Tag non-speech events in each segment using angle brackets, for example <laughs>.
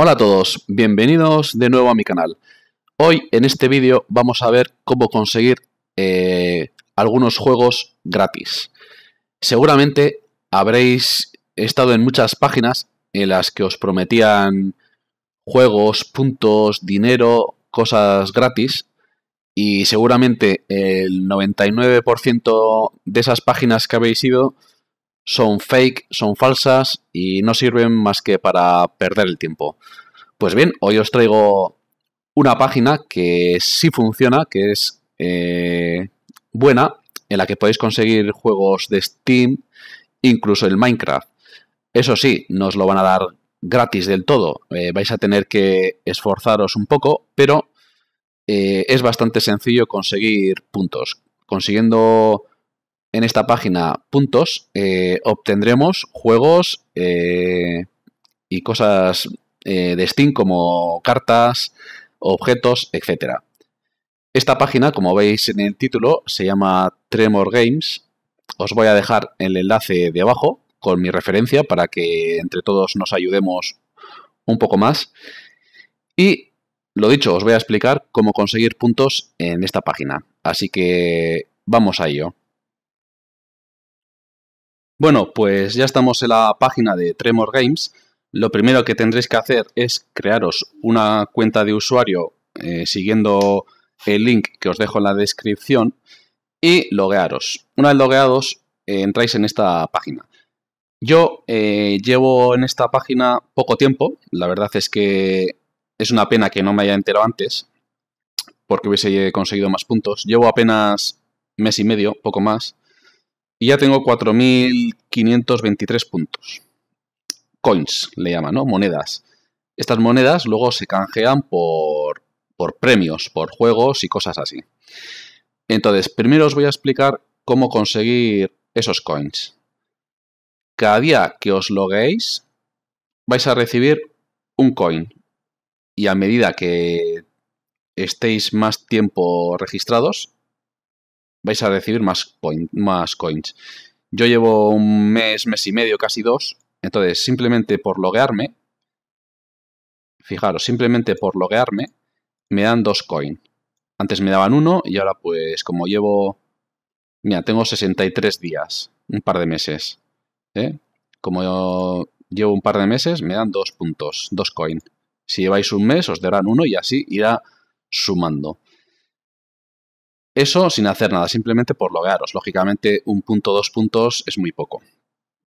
Hola a todos, bienvenidos de nuevo a mi canal. Hoy en este vídeo vamos a ver cómo conseguir eh, algunos juegos gratis. Seguramente habréis estado en muchas páginas en las que os prometían juegos, puntos, dinero, cosas gratis y seguramente el 99% de esas páginas que habéis ido son fake, son falsas y no sirven más que para perder el tiempo. Pues bien, hoy os traigo una página que sí funciona, que es eh, buena, en la que podéis conseguir juegos de Steam, incluso el Minecraft. Eso sí, nos lo van a dar gratis del todo. Eh, vais a tener que esforzaros un poco, pero eh, es bastante sencillo conseguir puntos. Consiguiendo en esta página puntos eh, obtendremos juegos eh, y cosas eh, de Steam como cartas, objetos, etc. Esta página, como veis en el título, se llama Tremor Games. Os voy a dejar el enlace de abajo con mi referencia para que entre todos nos ayudemos un poco más. Y lo dicho, os voy a explicar cómo conseguir puntos en esta página. Así que vamos a ello. Bueno, pues ya estamos en la página de Tremor Games. Lo primero que tendréis que hacer es crearos una cuenta de usuario eh, siguiendo el link que os dejo en la descripción y loguearos. Una vez logueados, eh, entráis en esta página. Yo eh, llevo en esta página poco tiempo, la verdad es que es una pena que no me haya enterado antes, porque hubiese conseguido más puntos. Llevo apenas mes y medio, poco más. Y ya tengo 4.523 puntos. Coins, le llaman, ¿no? Monedas. Estas monedas luego se canjean por, premios, por juegos y cosas así. Entonces, primero os voy a explicar cómo conseguir esos coins. Cada día que os loguéis, vais a recibir un coin. Y a medida que estéis más tiempo registrados, vais a recibir más, coin, más coins. Yo llevo un mes, mes y medio, casi dos. Entonces, simplemente por loguearme, fijaros, simplemente por loguearme, me dan dos coins. Antes me daban uno y ahora pues como llevo... Mira, tengo 63 días, un par de meses. ¿eh? Como llevo un par de meses, me dan dos puntos, dos coins. Si lleváis un mes, os darán uno y así irá sumando. Eso sin hacer nada, simplemente por loguearos. Lógicamente, un punto, dos puntos es muy poco.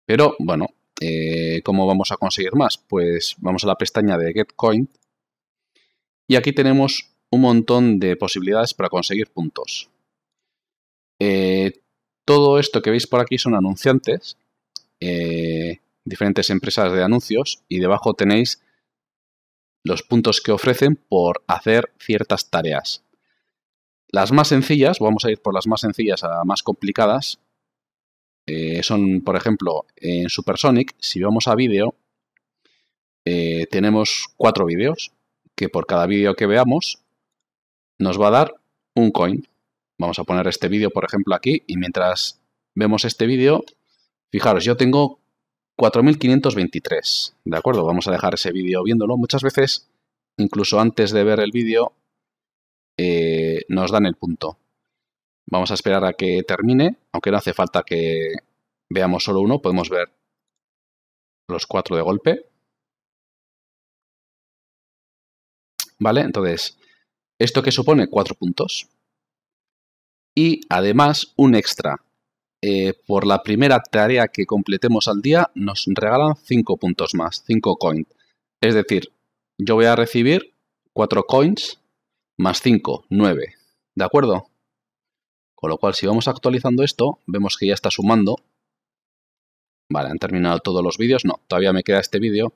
Pero bueno, eh, ¿cómo vamos a conseguir más? Pues vamos a la pestaña de Get Coin y aquí tenemos un montón de posibilidades para conseguir puntos. Eh, todo esto que veis por aquí son anunciantes, eh, diferentes empresas de anuncios y debajo tenéis los puntos que ofrecen por hacer ciertas tareas. Las más sencillas, vamos a ir por las más sencillas a más complicadas, eh, son, por ejemplo, en Supersonic, si vamos a vídeo, eh, tenemos cuatro vídeos, que por cada vídeo que veamos nos va a dar un coin. Vamos a poner este vídeo, por ejemplo, aquí, y mientras vemos este vídeo, fijaros, yo tengo 4.523, ¿de acuerdo? Vamos a dejar ese vídeo viéndolo. Muchas veces, incluso antes de ver el vídeo, eh, nos dan el punto. Vamos a esperar a que termine, aunque no hace falta que veamos solo uno, podemos ver los cuatro de golpe. ¿Vale? Entonces, ¿esto que supone? Cuatro puntos. Y además, un extra. Eh, por la primera tarea que completemos al día, nos regalan cinco puntos más, cinco coins. Es decir, yo voy a recibir cuatro coins más 5, 9. ¿De acuerdo? Con lo cual, si vamos actualizando esto, vemos que ya está sumando. Vale, ¿han terminado todos los vídeos? No, todavía me queda este vídeo.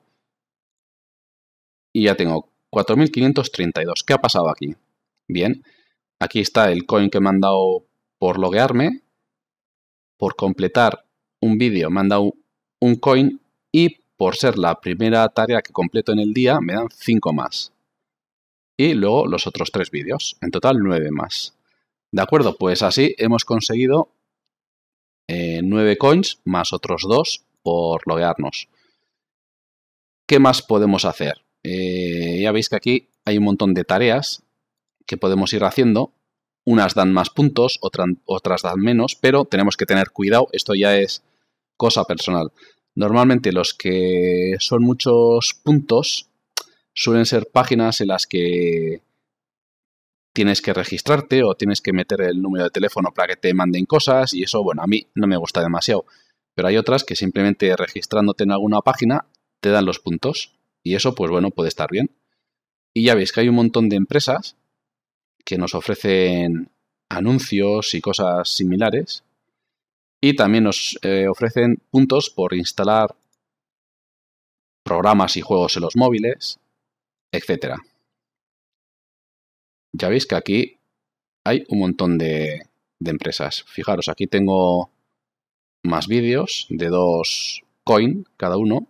Y ya tengo 4.532. ¿Qué ha pasado aquí? Bien, aquí está el coin que me han dado por loguearme. Por completar un vídeo me han dado un coin y por ser la primera tarea que completo en el día me dan 5 más y luego los otros tres vídeos. En total, nueve más. De acuerdo, pues así hemos conseguido eh, nueve coins más otros dos por loguearnos. ¿Qué más podemos hacer? Eh, ya veis que aquí hay un montón de tareas que podemos ir haciendo. Unas dan más puntos, otras, otras dan menos, pero tenemos que tener cuidado. Esto ya es cosa personal. Normalmente los que son muchos puntos suelen ser páginas en las que tienes que registrarte o tienes que meter el número de teléfono para que te manden cosas y eso, bueno, a mí no me gusta demasiado. Pero hay otras que simplemente registrándote en alguna página te dan los puntos y eso, pues bueno, puede estar bien. Y ya veis que hay un montón de empresas que nos ofrecen anuncios y cosas similares y también nos eh, ofrecen puntos por instalar programas y juegos en los móviles etcétera. Ya veis que aquí hay un montón de, empresas. Fijaros, aquí tengo más vídeos de dos coin cada uno.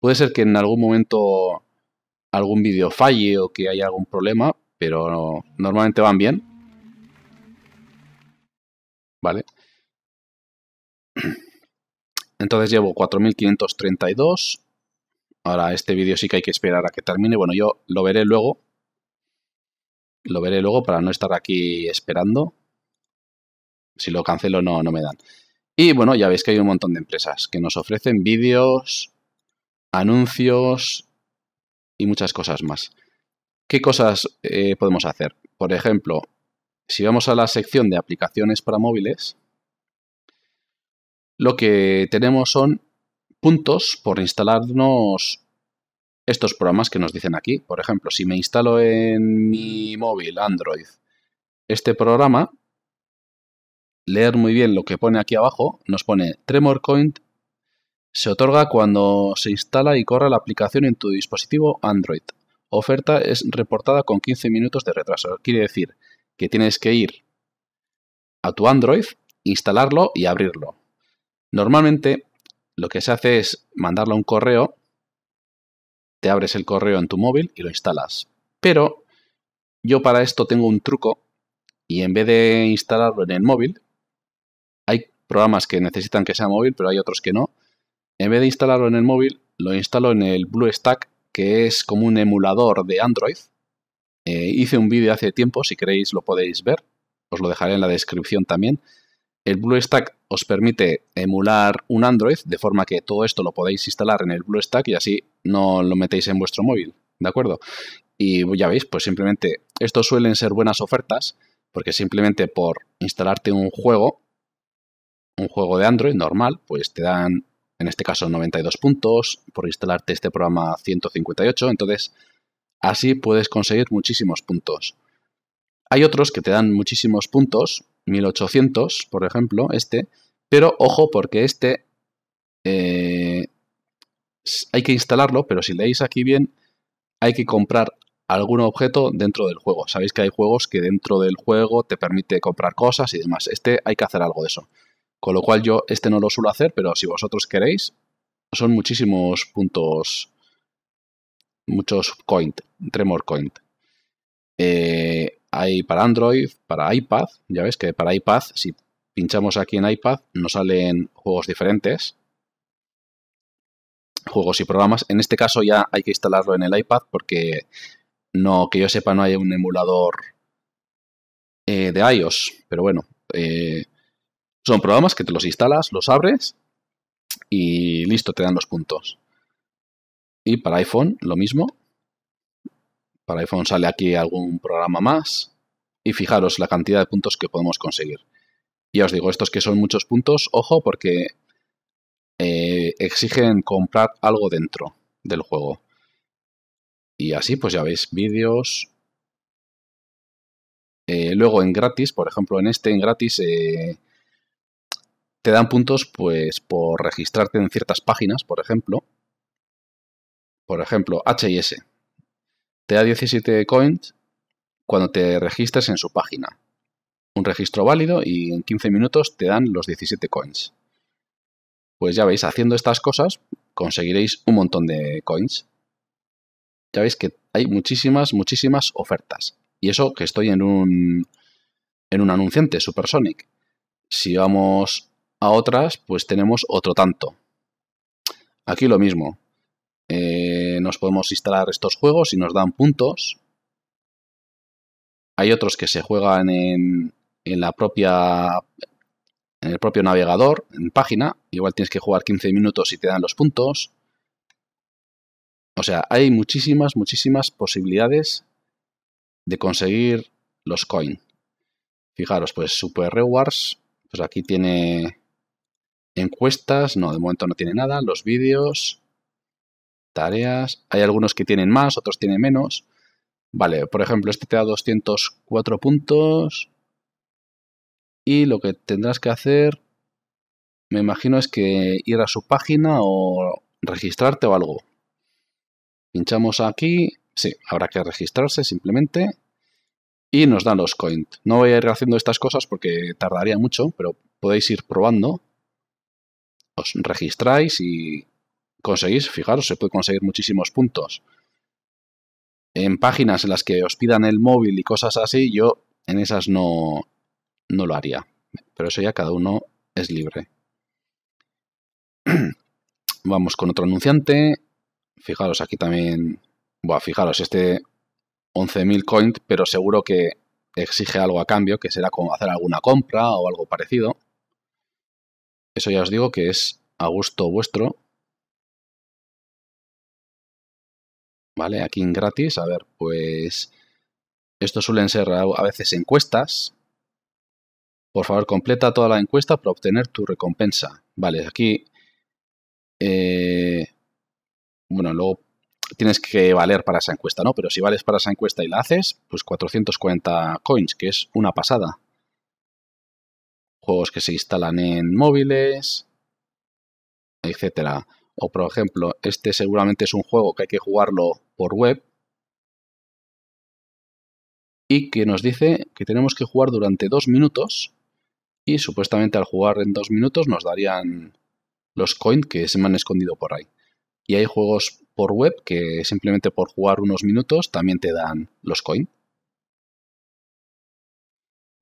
Puede ser que en algún momento algún vídeo falle o que haya algún problema, pero normalmente van bien. ¿Vale? <clears throat> Entonces llevo 4.532 Ahora, este vídeo sí que hay que esperar a que termine. Bueno, yo lo veré luego. Lo veré luego para no estar aquí esperando. Si lo cancelo no, no me dan. Y bueno, ya veis que hay un montón de empresas que nos ofrecen vídeos, anuncios y muchas cosas más. ¿Qué cosas eh, podemos hacer? Por ejemplo, si vamos a la sección de aplicaciones para móviles, lo que tenemos son puntos por instalarnos estos programas que nos dicen aquí. Por ejemplo, si me instalo en mi móvil Android este programa, leer muy bien lo que pone aquí abajo, nos pone Tremor Coin se otorga cuando se instala y corre la aplicación en tu dispositivo Android. Oferta es reportada con 15 minutos de retraso. Quiere decir que tienes que ir a tu Android, instalarlo y abrirlo. Normalmente lo que se hace es mandarlo un correo, te abres el correo en tu móvil y lo instalas. Pero yo para esto tengo un truco y en vez de instalarlo en el móvil, hay programas que necesitan que sea móvil, pero hay otros que no. En vez de instalarlo en el móvil, lo instalo en el BlueStack, que es como un emulador de Android. Eh, hice un vídeo hace tiempo, si queréis lo podéis ver, os lo dejaré en la descripción también. El BlueStack os permite emular un Android, de forma que todo esto lo podéis instalar en el BlueStack y así no lo metéis en vuestro móvil, ¿de acuerdo? Y ya veis, pues simplemente, estos suelen ser buenas ofertas, porque simplemente por instalarte un juego, un juego de Android normal, pues te dan, en este caso, 92 puntos, por instalarte este programa 158, entonces así puedes conseguir muchísimos puntos. Hay otros que te dan muchísimos puntos, 1800, por ejemplo, este. Pero ojo, porque este eh, hay que instalarlo, pero si leéis aquí bien, hay que comprar algún objeto dentro del juego. Sabéis que hay juegos que dentro del juego te permite comprar cosas y demás. Este hay que hacer algo de eso. Con lo cual yo este no lo suelo hacer, pero si vosotros queréis, son muchísimos puntos, muchos coin, Tremor coin. Eh, hay para Android, para iPad, ya ves que para iPad, si pinchamos aquí en iPad, nos salen juegos diferentes, juegos y programas. En este caso ya hay que instalarlo en el iPad porque no, que yo sepa, no hay un emulador eh, de iOS, pero bueno, eh, son programas que te los instalas, los abres y listo, te dan los puntos. Y para iPhone, lo mismo, para iPhone sale aquí algún programa más y fijaros la cantidad de puntos que podemos conseguir. Ya os digo, estos que son muchos puntos, ojo porque eh, exigen comprar algo dentro del juego. Y así pues ya veis vídeos. Eh, luego en gratis, por ejemplo en este en gratis eh, te dan puntos pues por registrarte en ciertas páginas, por ejemplo. Por ejemplo, H&S. Te da 17 coins cuando te registres en su página. Un registro válido y en 15 minutos te dan los 17 coins. Pues ya veis, haciendo estas cosas conseguiréis un montón de coins. Ya veis que hay muchísimas, muchísimas ofertas. Y eso que estoy en un, en un anunciante, Supersonic. Si vamos a otras, pues tenemos otro tanto. Aquí lo mismo podemos instalar estos juegos y nos dan puntos. Hay otros que se juegan en, la propia en el propio navegador, en página, igual tienes que jugar 15 minutos y te dan los puntos. O sea, hay muchísimas, muchísimas posibilidades de conseguir los coins. Fijaros, pues Super Rewards, pues aquí tiene encuestas, no, de momento no tiene nada, los vídeos, tareas. Hay algunos que tienen más, otros tienen menos. Vale, por ejemplo, este te da 204 puntos. Y lo que tendrás que hacer, me imagino, es que ir a su página o registrarte o algo. Pinchamos aquí. Sí, habrá que registrarse simplemente. Y nos dan los coins. No voy a ir haciendo estas cosas porque tardaría mucho, pero podéis ir probando. Os registráis y conseguís, fijaros, se puede conseguir muchísimos puntos. En páginas en las que os pidan el móvil y cosas así, yo en esas no, no lo haría. Pero eso ya cada uno es libre. <clears throat> Vamos con otro anunciante. Fijaros, aquí también... Buah, fijaros, este 11.000 coins, pero seguro que exige algo a cambio, que será como hacer alguna compra o algo parecido. Eso ya os digo que es a gusto vuestro, ¿vale? Aquí en gratis, a ver, pues esto suelen ser a veces encuestas. Por favor, completa toda la encuesta para obtener tu recompensa. Vale, aquí, eh, bueno, luego tienes que valer para esa encuesta, ¿no? Pero si vales para esa encuesta y la haces, pues 440 coins, que es una pasada. Juegos que se instalan en móviles, etcétera. O por ejemplo, este seguramente es un juego que hay que jugarlo por web. Y que nos dice que tenemos que jugar durante dos minutos. Y supuestamente al jugar en dos minutos nos darían los coins que se me han escondido por ahí. Y hay juegos por web que simplemente por jugar unos minutos también te dan los coins.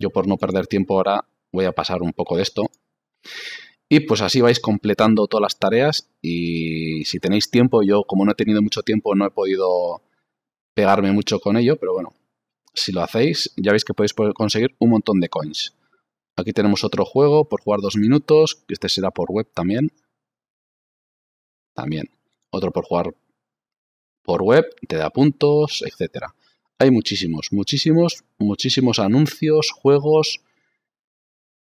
Yo por no perder tiempo ahora voy a pasar un poco de esto. Y pues así vais completando todas las tareas y si tenéis tiempo, yo como no he tenido mucho tiempo no he podido pegarme mucho con ello, pero bueno, si lo hacéis ya veis que podéis conseguir un montón de coins. Aquí tenemos otro juego por jugar dos minutos, este será por web también. También. Otro por jugar por web, te da puntos, etc. Hay muchísimos, muchísimos, muchísimos anuncios, juegos,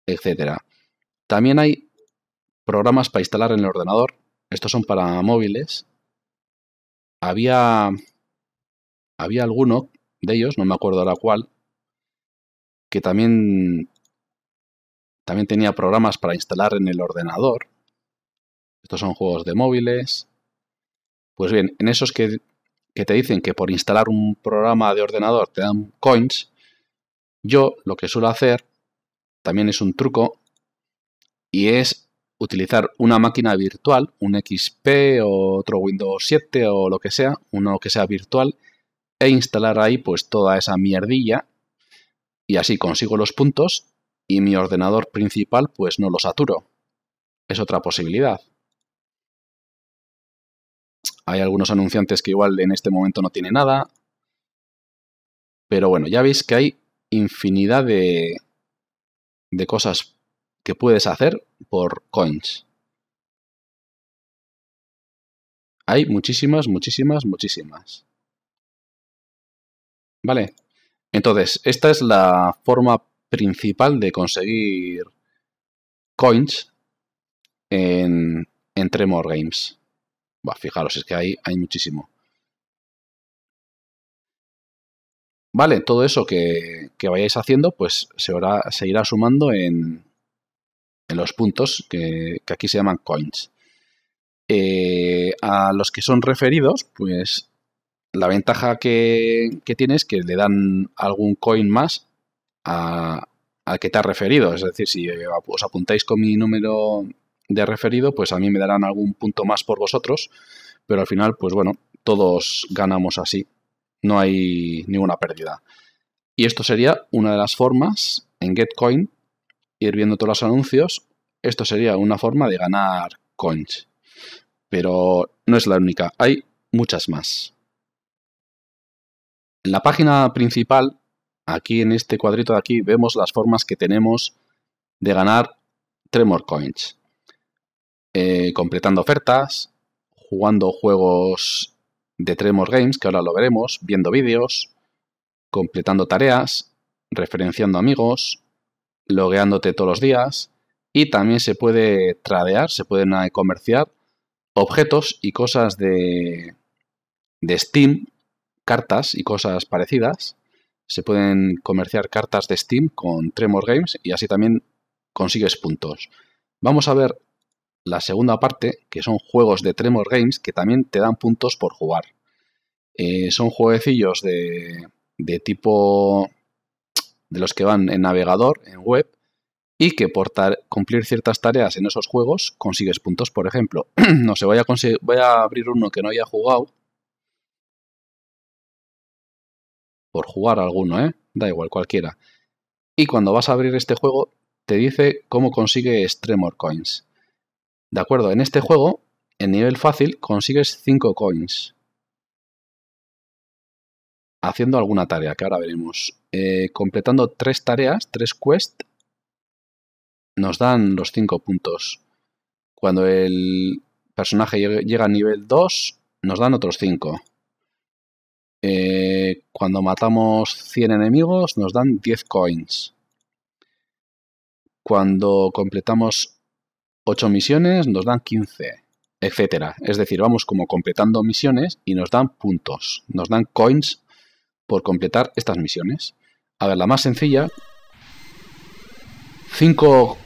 etc. También hay programas para instalar en el ordenador. Estos son para móviles. Había, había alguno de ellos, no me acuerdo la cual, que también, también tenía programas para instalar en el ordenador. Estos son juegos de móviles. Pues bien, en esos que, que te dicen que por instalar un programa de ordenador te dan coins, yo lo que suelo hacer también es un truco y es utilizar una máquina virtual, un XP o otro Windows 7 o lo que sea, uno que sea virtual, e instalar ahí pues toda esa mierdilla y así consigo los puntos y mi ordenador principal pues no lo saturo. Es otra posibilidad. Hay algunos anunciantes que igual en este momento no tiene nada. Pero bueno, ya veis que hay infinidad de, de cosas que puedes hacer por coins. Hay muchísimas, muchísimas, muchísimas. ¿Vale? Entonces, esta es la forma principal de conseguir coins en, en Tremor Games. fijaros, es que hay, hay muchísimo. Vale, todo eso que, que vayáis haciendo, pues se, se irá sumando en, en los puntos, que, aquí se llaman coins. Eh, a los que son referidos, pues la ventaja que, que tiene es que le dan algún coin más a, al que te ha referido. Es decir, si eh, os apuntáis con mi número de referido, pues a mí me darán algún punto más por vosotros, pero al final, pues bueno, todos ganamos así. No hay ninguna pérdida. Y esto sería una de las formas en GetCoin ir viendo todos los anuncios, esto sería una forma de ganar coins Pero no es la única, hay muchas más. En la página principal, aquí en este cuadrito de aquí, vemos las formas que tenemos de ganar Tremor Coins. Eh, completando ofertas, jugando juegos de Tremor Games, que ahora lo veremos, viendo vídeos, completando tareas, referenciando amigos, logueándote todos los días y también se puede tradear, se pueden eh, comerciar objetos y cosas de, de Steam, cartas y cosas parecidas. Se pueden comerciar cartas de Steam con Tremor Games y así también consigues puntos. Vamos a ver la segunda parte, que son juegos de Tremor Games que también te dan puntos por jugar. Eh, son jueguecillos de, de tipo de los que van en navegador, en web, y que por cumplir ciertas tareas en esos juegos consigues puntos, por ejemplo. <clears throat> no sé, voy a, abrir uno que no haya jugado. Por jugar alguno, ¿eh? Da igual, cualquiera. Y cuando vas a abrir este juego, te dice cómo consigue Tremor Coins. De acuerdo, en este juego, en nivel fácil, consigues 5 coins haciendo alguna tarea que ahora veremos. Eh, completando tres tareas, tres quests, nos dan los cinco puntos. Cuando el personaje llega a nivel 2, nos dan otros 5. Eh, cuando matamos 100 enemigos, nos dan 10 coins. Cuando completamos 8 misiones, nos dan 15, Etc. Es decir, vamos como completando misiones y nos dan puntos, nos dan coins por completar estas misiones. A ver, la más sencilla. 5...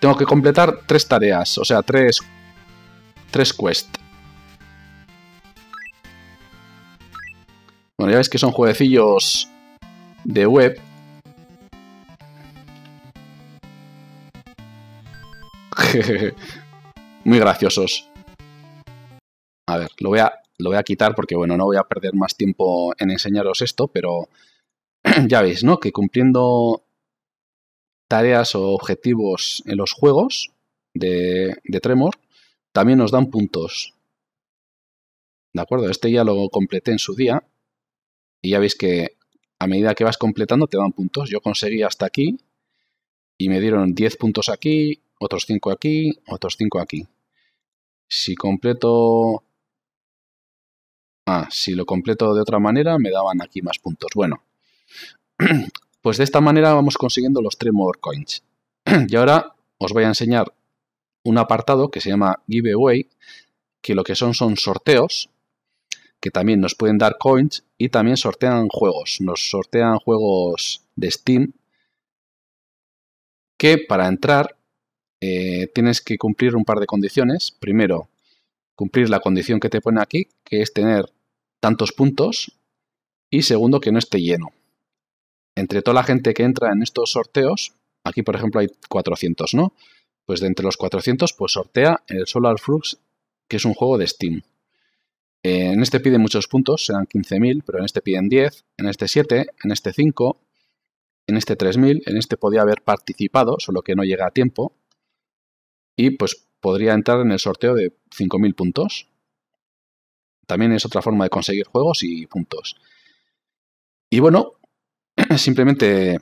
Tengo que completar tres tareas, o sea, tres, tres quests. Bueno, ya veis que son jueguecillos de web. <laughs> Muy graciosos. A ver, lo voy a lo voy a quitar porque, bueno, no voy a perder más tiempo en enseñaros esto, pero <clears throat> ya veis, ¿no? Que cumpliendo tareas o objetivos en los juegos de, de Tremor, también nos dan puntos. ¿De acuerdo? Este ya lo completé en su día y ya veis que a medida que vas completando te dan puntos. Yo conseguí hasta aquí y me dieron 10 puntos aquí, otros 5 aquí, otros 5 aquí. Si completo ah, si lo completo de otra manera me daban aquí más puntos. Bueno, <clears throat> pues de esta manera vamos consiguiendo los tres more Coins. <clears throat> y ahora os voy a enseñar un apartado que se llama Giveaway, que lo que son son sorteos, que también nos pueden dar coins y también sortean juegos. Nos sortean juegos de Steam que para entrar eh, tienes que cumplir un par de condiciones. Primero, cumplir la condición que te pone aquí, que es tener tantos puntos y segundo que no esté lleno. Entre toda la gente que entra en estos sorteos, aquí por ejemplo hay 400, ¿no? Pues de entre los 400 pues sortea el Solar Flux, que es un juego de Steam. Eh, en este pide muchos puntos, serán 15.000, pero en este piden 10, en este 7, en este 5, en este 3.000, en este podía haber participado, solo que no llega a tiempo. Y pues podría entrar en el sorteo de 5.000 puntos. También es otra forma de conseguir juegos y puntos. Y bueno, <clears throat> simplemente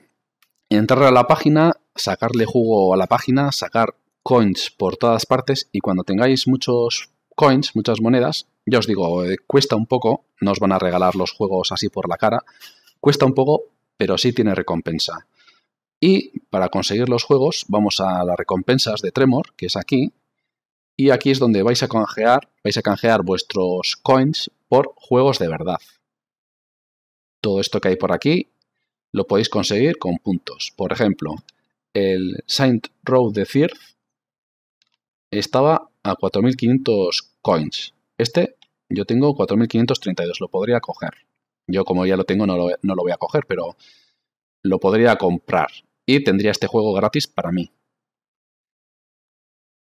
entrar a la página, sacarle jugo a la página, sacar coins por todas partes y cuando tengáis muchos coins, muchas monedas, ya os digo, eh, cuesta un poco, no os van a regalar los juegos así por la cara, cuesta un poco, pero sí tiene recompensa. Y para conseguir los juegos vamos a las recompensas de Tremor, que es aquí, y aquí es donde vais a canjear, vais a canjear vuestros coins por juegos de verdad. Todo esto que hay por aquí lo podéis conseguir con puntos. Por ejemplo, el Saint Row de Thirth estaba a 4.500 coins. Este yo tengo 4.532, lo podría coger. Yo como ya lo tengo no lo, no lo, voy a coger, pero lo podría comprar y tendría este juego gratis para mí.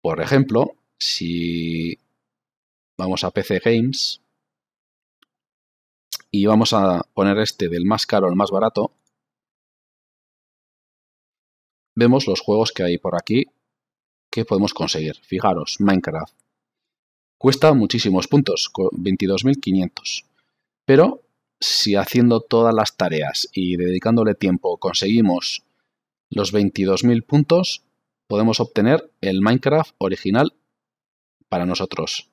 Por ejemplo, si vamos a PC Games y vamos a poner este del más caro al más barato, vemos los juegos que hay por aquí que podemos conseguir. Fijaros, Minecraft. Cuesta muchísimos puntos, 22.500. Pero si haciendo todas las tareas y dedicándole tiempo conseguimos los 22.000 puntos, podemos obtener el Minecraft original para nosotros.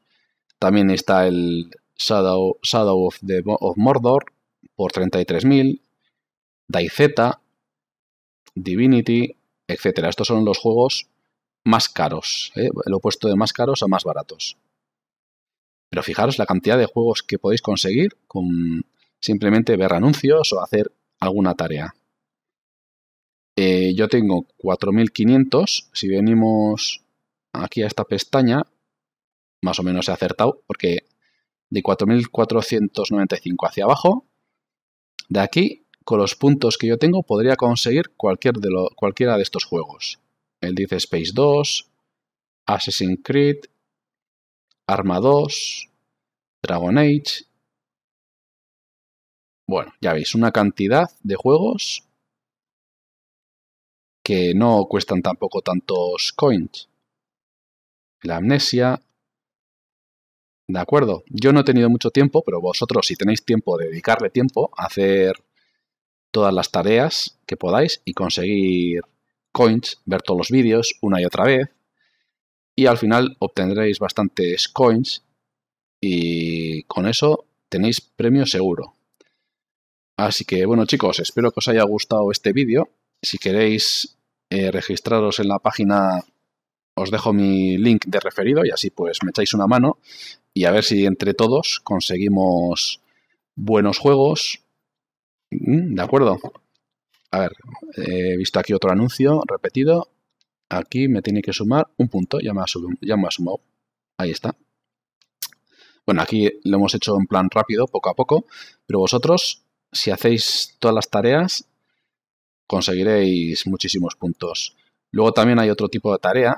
También está el Shadow, of, Mordor por 33.000, Z, Divinity, etc. Estos son los juegos más caros, el ¿eh? opuesto de más caros a más baratos. Pero fijaros la cantidad de juegos que podéis conseguir con simplemente ver anuncios o hacer alguna tarea. Eh, yo tengo 4.500, si venimos aquí a esta pestaña, más o menos he acertado, porque de 4.495 hacia abajo, de aquí, con los puntos que yo tengo, podría conseguir cualquier de cualquiera de estos juegos. El dice Space 2, Assassin's Creed, Arma 2, Dragon Age. Bueno, ya veis, una cantidad de juegos que no cuestan tampoco tantos coins. La amnesia, ¿De acuerdo? Yo no he tenido mucho tiempo, pero vosotros si tenéis tiempo, dedicarle tiempo a hacer todas las tareas que podáis y conseguir coins, ver todos los vídeos una y otra vez. Y al final obtendréis bastantes coins y con eso tenéis premio seguro. Así que bueno chicos, espero que os haya gustado este vídeo. Si queréis eh, registraros en la página os dejo mi link de referido y así pues me echáis una mano y a ver si entre todos conseguimos buenos juegos. Mm, ¿De acuerdo? A ver, eh, he visto aquí otro anuncio repetido. Aquí me tiene que sumar un punto, ya me ha, ya me ha sumado. Ahí está. Bueno, aquí lo hemos hecho en plan rápido, poco a poco, pero vosotros, si hacéis todas las tareas, conseguiréis muchísimos puntos. Luego también hay otro tipo de tarea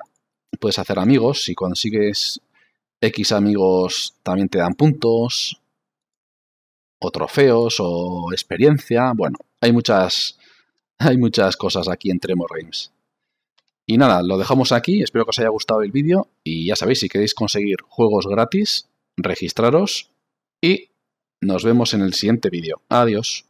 puedes hacer amigos. Si consigues X amigos, también te dan puntos, o trofeos, o experiencia. Bueno, hay muchas, <laughs> hay muchas cosas aquí en Tremor Games. Y nada, lo dejamos aquí. Espero que os haya gustado el vídeo. Y ya sabéis, si queréis conseguir juegos gratis, registraros. Y nos vemos en el siguiente vídeo. Adiós.